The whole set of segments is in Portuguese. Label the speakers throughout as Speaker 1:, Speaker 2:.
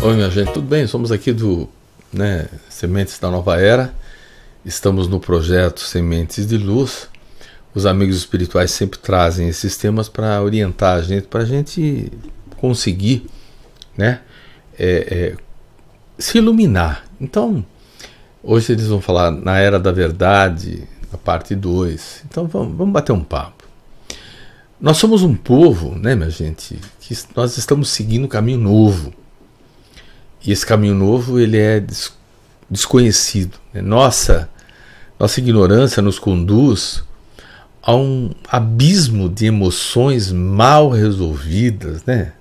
Speaker 1: Oi, minha gente, tudo bem? Somos aqui do né, Sementes da Nova Era. Estamos no projeto Sementes de Luz. Os amigos espirituais sempre trazem esses temas para orientar a gente, para a gente conseguir né, é, é, se iluminar. Então, hoje eles vão falar na Era da Verdade, na parte 2. Então, vamos, vamos bater um papo. Nós somos um povo, né, minha gente, que nós estamos seguindo um caminho novo e esse caminho novo ele é des desconhecido. Né? Nossa, nossa ignorância nos conduz a um abismo de emoções mal resolvidas, né?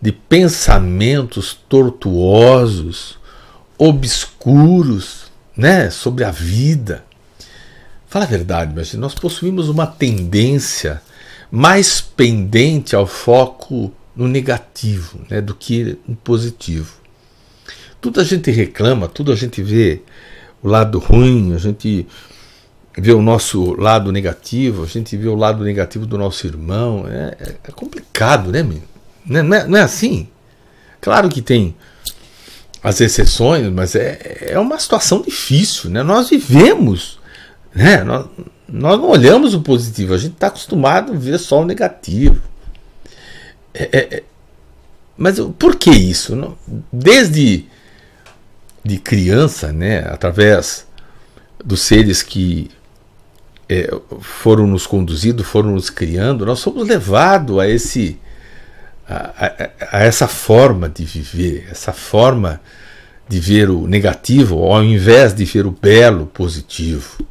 Speaker 1: de pensamentos tortuosos, obscuros, né, sobre a vida. Fala a verdade, mas nós possuímos uma tendência mais pendente ao foco no negativo, né, do que no positivo tudo a gente reclama, tudo a gente vê o lado ruim, a gente vê o nosso lado negativo, a gente vê o lado negativo do nosso irmão. É, é, é complicado, né, menino? Né, não é, não é assim? Claro que tem as exceções, mas é, é uma situação difícil, né? Nós vivemos, né? Nós, nós não olhamos o positivo, a gente está acostumado a ver só o negativo. É, é, é mas por que isso? Desde de criança, né, através dos seres que é, foram nos conduzindo, foram nos criando, nós somos levados a esse a, a, a, essa forma de viver, essa forma de ver o negativo ao invés de ver o belo, positivo.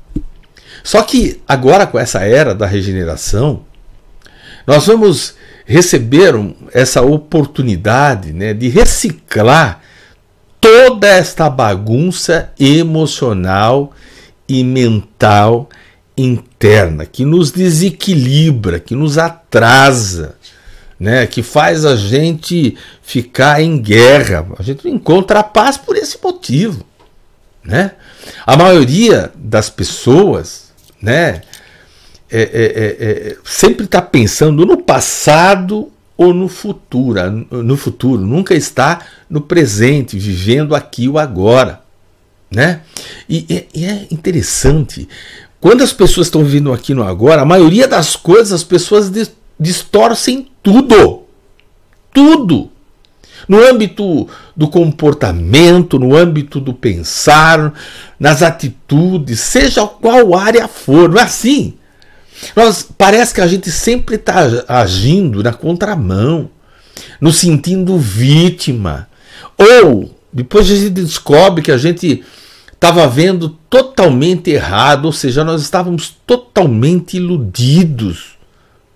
Speaker 1: Só que agora com essa era da regeneração, nós vamos receber um, essa oportunidade né, de reciclar toda esta bagunça emocional e mental interna que nos desequilibra, que nos atrasa, né, que faz a gente ficar em guerra. A gente não encontra a paz por esse motivo, né? A maioria das pessoas, né, é, é, é, é sempre está pensando no passado ou no futuro, no futuro, nunca está no presente, vivendo aqui o agora, né? E, e é interessante, quando as pessoas estão vivendo aqui no agora, a maioria das coisas as pessoas distorcem tudo, tudo. No âmbito do comportamento, no âmbito do pensar, nas atitudes, seja qual área for, não é assim? Nós, parece que a gente sempre está agindo na contramão, nos sentindo vítima. Ou depois a gente descobre que a gente estava vendo totalmente errado, ou seja, nós estávamos totalmente iludidos,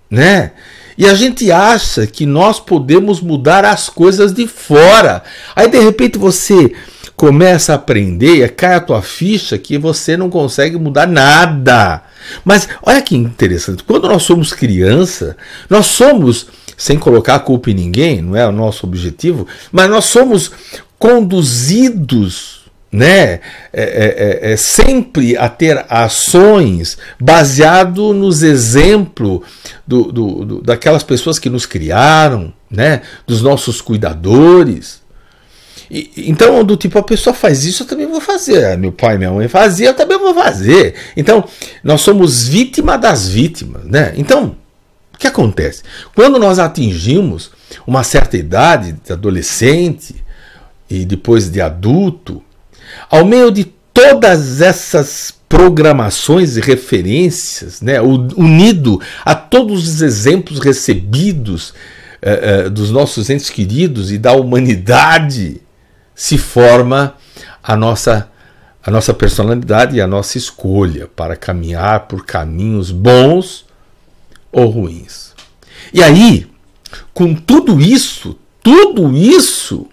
Speaker 1: né? E a gente acha que nós podemos mudar as coisas de fora. Aí de repente você começa a aprender, cai a tua ficha que você não consegue mudar nada. Mas olha que interessante, quando nós somos criança, nós somos, sem colocar a culpa em ninguém, não é o nosso objetivo, mas nós somos conduzidos né? É, é, é, é sempre a ter ações baseado nos exemplos do, do, do, daquelas pessoas que nos criaram, né? Dos nossos cuidadores, e, então, do tipo, a pessoa faz isso, eu também vou fazer. Meu pai e minha mãe faziam, eu também vou fazer. Então, nós somos vítima das vítimas, né? Então, o que acontece? Quando nós atingimos uma certa idade, de adolescente e depois de adulto, ao meio de todas essas programações e referências, né, unido a todos os exemplos recebidos eh, eh, dos nossos entes queridos e da humanidade, se forma a nossa a nossa personalidade e a nossa escolha para caminhar por caminhos bons ou ruins. E aí, com tudo isso, tudo isso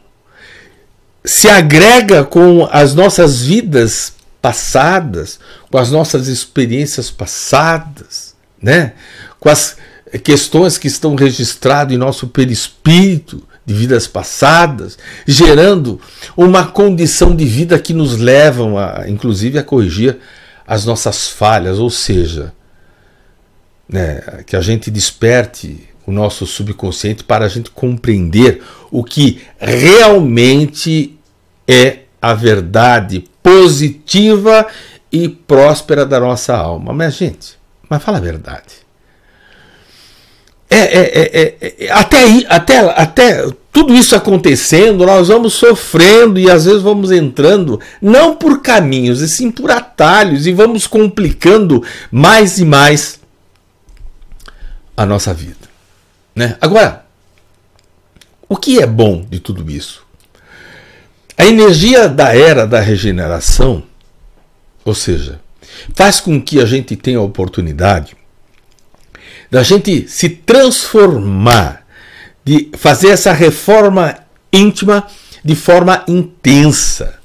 Speaker 1: se agrega com as nossas vidas passadas, com as nossas experiências passadas, né? Com as questões que estão registradas em nosso perispírito, de vidas passadas, gerando uma condição de vida que nos levam a, inclusive, a corrigir as nossas falhas, ou seja, né, que a gente desperte o nosso subconsciente para a gente compreender o que realmente é a verdade positiva e próspera da nossa alma. Mas, gente, mas fala a verdade. É é, é, é, é, até, até, até tudo isso acontecendo, nós vamos sofrendo e às vezes vamos entrando, não por caminhos, e sim por atalhos, e vamos complicando mais e mais a nossa vida. Né? Agora, o que é bom de tudo isso? A energia da era da regeneração, ou seja, faz com que a gente tenha a oportunidade da gente se transformar, de fazer essa reforma íntima de forma intensa,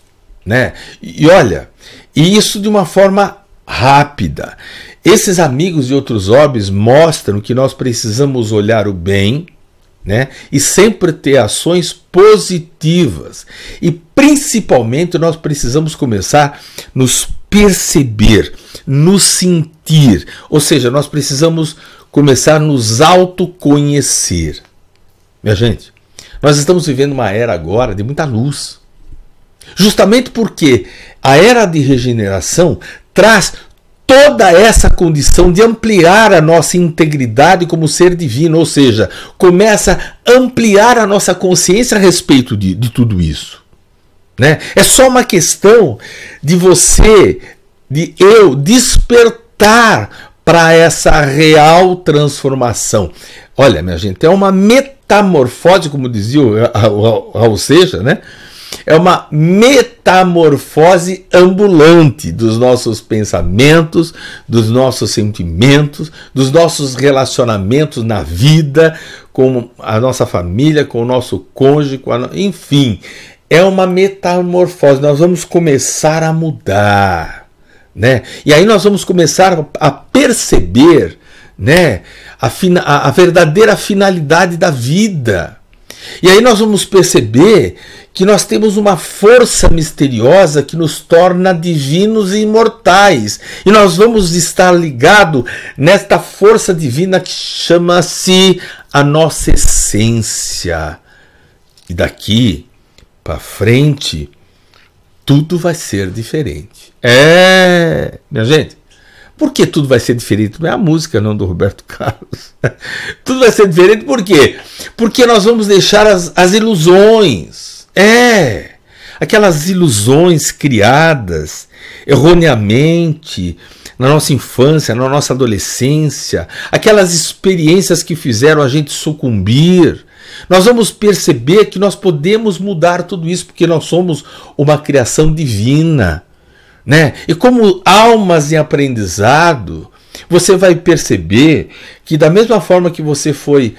Speaker 1: né? E olha, e isso de uma forma rápida. Esses amigos e outros hobbies mostram que nós precisamos olhar o bem, né? E sempre ter ações positivas. E principalmente nós precisamos começar nos perceber, nos sentir. Ou seja, nós precisamos começar a nos autoconhecer. Minha gente, nós estamos vivendo uma era agora de muita luz. Justamente porque a era de regeneração traz toda essa condição de ampliar a nossa integridade como ser divino, ou seja, começa a ampliar a nossa consciência a respeito de, de tudo isso. Né? É só uma questão de você, de eu, despertar para essa real transformação. Olha, minha gente, é uma metamorfose, como dizia o Raul Seixas, né? É uma metamorfose ambulante dos nossos pensamentos, dos nossos sentimentos, dos nossos relacionamentos na vida, com a nossa família, com o nosso cônjuge, enfim. É uma metamorfose. Nós vamos começar a mudar. Né? E aí nós vamos começar a perceber né, a, fina, a, a verdadeira finalidade da vida. E aí nós vamos perceber que nós temos uma força misteriosa que nos torna divinos e imortais. E nós vamos estar ligado nesta força divina que chama-se a nossa essência. E daqui para frente, tudo vai ser diferente. É, minha gente. Por que tudo vai ser diferente? Não é a música, não, do Roberto Carlos. tudo vai ser diferente por quê? Porque nós vamos deixar as, as ilusões. É! Aquelas ilusões criadas erroneamente na nossa infância, na nossa adolescência, aquelas experiências que fizeram a gente sucumbir nós vamos perceber que nós podemos mudar tudo isso porque nós somos uma criação divina, né? E como almas em aprendizado, você vai perceber que da mesma forma que você foi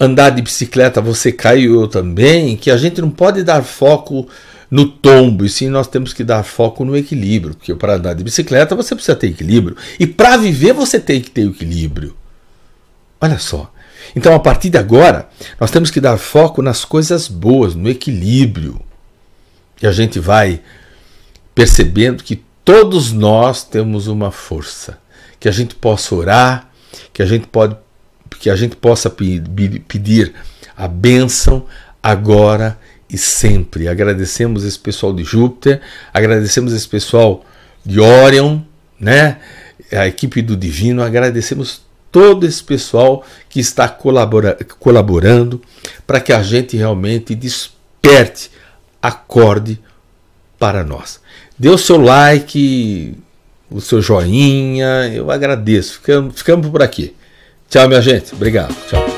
Speaker 1: andar de bicicleta, você caiu eu também, que a gente não pode dar foco no tombo, e sim nós temos que dar foco no equilíbrio, porque para andar de bicicleta você precisa ter equilíbrio, e para viver você tem que ter equilíbrio. Olha só, então, a partir de agora, nós temos que dar foco nas coisas boas, no equilíbrio. E a gente vai percebendo que todos nós temos uma força, que a gente possa orar, que a gente pode que a gente possa pedir a bênção agora e sempre. Agradecemos esse pessoal de Júpiter, agradecemos esse pessoal de Orion, né? A equipe do Divino, agradecemos todo esse pessoal que está colabora colaborando para que a gente realmente desperte, acorde para nós. Dê o seu like, o seu joinha, eu agradeço. Ficamos, ficamos por aqui. Tchau, minha gente. Obrigado. Tchau.